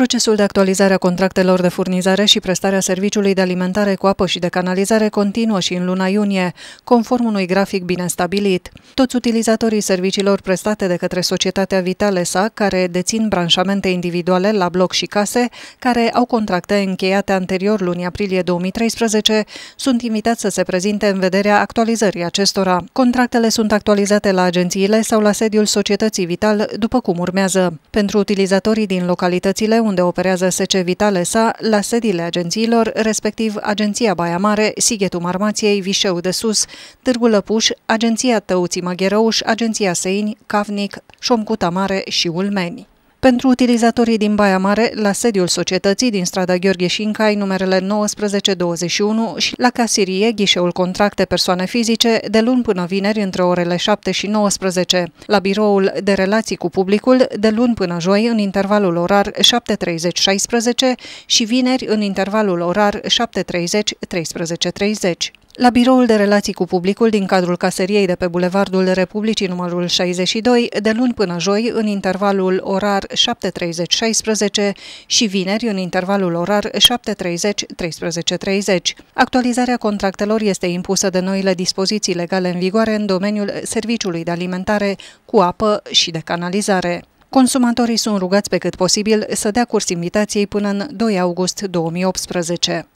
Procesul de actualizare a contractelor de furnizare și prestarea serviciului de alimentare cu apă și de canalizare continuă și în luna iunie, conform unui grafic bine stabilit. Toți utilizatorii serviciilor prestate de către Societatea Vitale SA, care dețin branșamente individuale la bloc și case, care au contracte încheiate anterior lunii aprilie 2013, sunt invitați să se prezinte în vederea actualizării acestora. Contractele sunt actualizate la agențiile sau la sediul Societății Vital, după cum urmează. Pentru utilizatorii din localitățile unde operează SC Vitale SA, la sediile agențiilor, respectiv Agenția Baia Mare, Sighetul Marmației, Vișeu de Sus, Târgu Lăpuș, Agenția Tăuții Maghereuș, Agenția Seini, Cavnic, Șomcuta Mare și Ulmeni. Pentru utilizatorii din Baia Mare, la sediul societății din strada Gheorghe Șincai, numerele 1921 și la casirie, ghișeul contracte persoane fizice, de luni până vineri între orele 7 și 19, la biroul de relații cu publicul, de luni până joi în intervalul orar 7.30-16 și vineri în intervalul orar 7.30-13.30. La biroul de relații cu publicul din cadrul caseriei de pe Bulevardul Republicii numărul 62, de luni până joi, în intervalul orar 7.30-16 și vineri, în intervalul orar 7.30-13.30. Actualizarea contractelor este impusă de noile dispoziții legale în vigoare în domeniul serviciului de alimentare cu apă și de canalizare. Consumatorii sunt rugați pe cât posibil să dea curs invitației până în 2 august 2018.